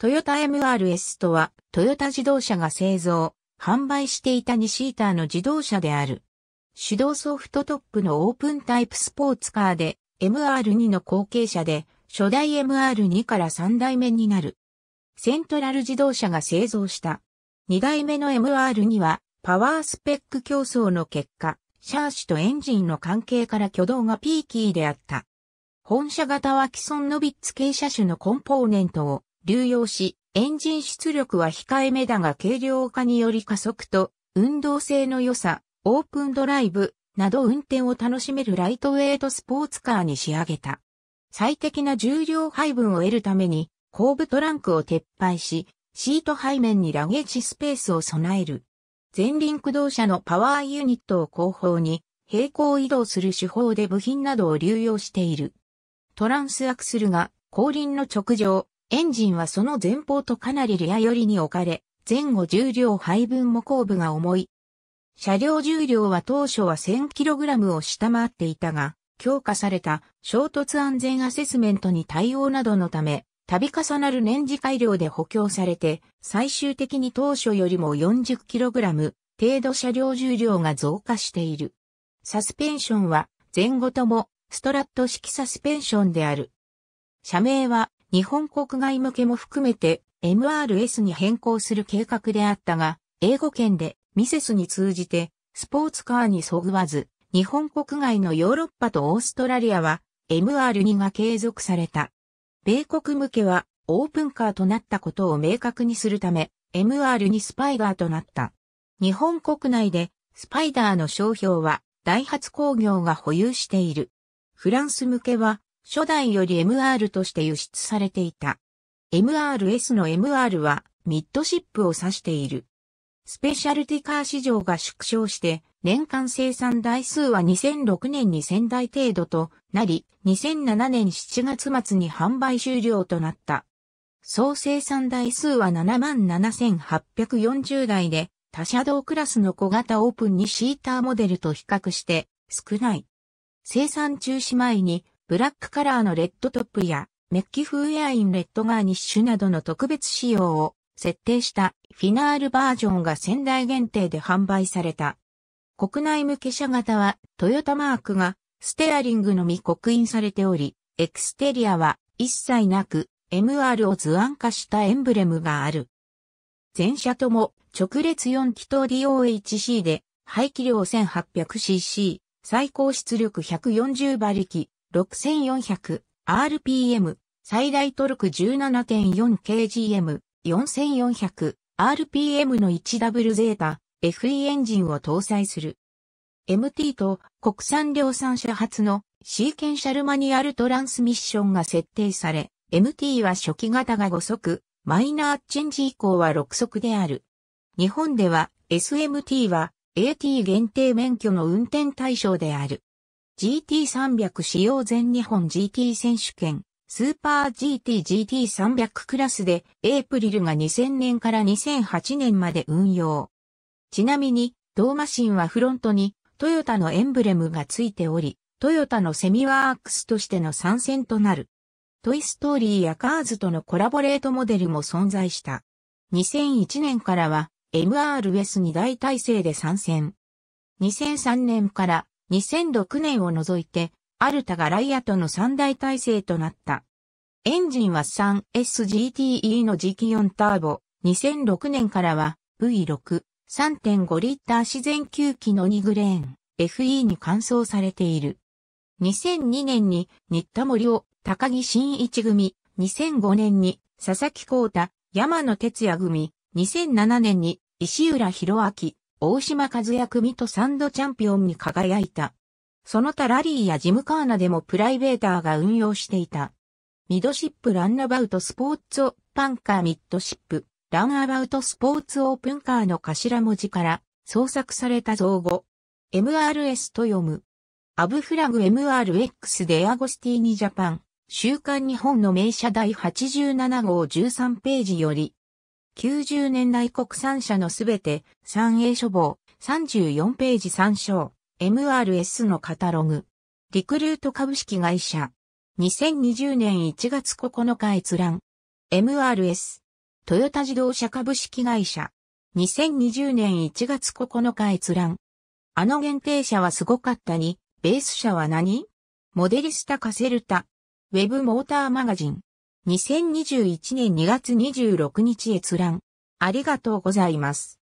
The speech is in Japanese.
トヨタ MRS とは、トヨタ自動車が製造、販売していた2シーターの自動車である。手動ソフトトップのオープンタイプスポーツカーで、MR2 の後継者で、初代 MR2 から3代目になる。セントラル自動車が製造した。2代目の MR2 は、パワースペック競争の結果、シャーシとエンジンの関係から挙動がピーキーであった。本社型は既存のビッツ系車種のコンポーネントを流用し、エンジン出力は控えめだが軽量化により加速と運動性の良さ、オープンドライブなど運転を楽しめるライトウェイトスポーツカーに仕上げた。最適な重量配分を得るために後部トランクを撤廃し、シート背面にラゲージスペースを備える。前輪駆動車のパワーユニットを後方に平行移動する手法で部品などを流用している。トランスアクスルが後輪の直上、エンジンはその前方とかなりリア寄りに置かれ、前後重量配分も後部が重い。車両重量は当初は 1000kg を下回っていたが、強化された衝突安全アセスメントに対応などのため、度重なる年次改良で補強されて、最終的に当初よりも 40kg 程度車両重量が増加している。サスペンションは前後ともストラット式サスペンションである。社名は日本国外向けも含めて MRS に変更する計画であったが、英語圏でミセスに通じてスポーツカーにそぐわず、日本国外のヨーロッパとオーストラリアは MR2 が継続された。米国向けはオープンカーとなったことを明確にするため、MR2 スパイダーとなった。日本国内でスパイダーの商標はダイハツ工業が保有している。フランス向けは初代より MR として輸出されていた。MRS の MR はミッドシップを指している。スペシャルティカー市場が縮小して、年間生産台数は2006年に1000台程度となり、2007年7月末に販売終了となった。総生産台数は77,840台で、他車道クラスの小型オープンにシーターモデルと比較して少ない。生産中止前にブラックカラーのレッドトップやメッキ風エアインレッドガーニッシュなどの特別仕様を設定したフィナールバージョンが仙台限定で販売された。国内向け車型はトヨタマークがステアリングのみ刻印されており、エクステリアは一切なく MR を図案化したエンブレムがある。全車とも直列4気筒 DOHC で排気量 1800cc、最高出力140馬力、6400RPM、最大トルク 17.4kgm、4400RPM の 1W ゼータ FE エンジンを搭載する。MT と国産量産車発のシーケンシャルマニュアルトランスミッションが設定され、MT は初期型が5速、マイナーチェンジ以降は6速である。日本では SMT は AT 限定免許の運転対象である。GT300 使用全日本 GT 選手権、スーパー GTGT300 クラスで、エイプリルが2000年から2008年まで運用。ちなみに、同マシンはフロントに、トヨタのエンブレムがついており、トヨタのセミワークスとしての参戦となる。トイストーリーやカーズとのコラボレートモデルも存在した。2001年からは MRS2 大体制で参戦。2003年から2006年を除いて、アルタがライアとの三大体制となった。エンジンは 3SGTE の磁気4ターボ、2006年からは V6、3.5リッター自然吸気の2グレーン、FE に換装されている。2002年に新田森を高木新一組、2005年に佐々木光太、山野哲也組、2007年に石浦博明、大島和也組とサンドチャンピオンに輝いた。その他ラリーやジムカーナでもプライベーターが運用していた。ミドシップランナバウトスポーツオパンカーミッドシップランアバウトスポーツオープンカーの頭文字から創作された造語。MRS と読む。アブフラグ MRX でアゴスティーニジャパン、週刊日本の名車第87号13ページより、90年代国産車のすべて、三英書房、34ページ参照、MRS のカタログ。リクルート株式会社。2020年1月9日閲覧。MRS。トヨタ自動車株式会社。2020年1月9日閲覧。あの限定車はすごかったに、ベース車は何モデリスタカセルタ。ウェブモーターマガジン。2021年2月26日閲覧。ありがとうございます。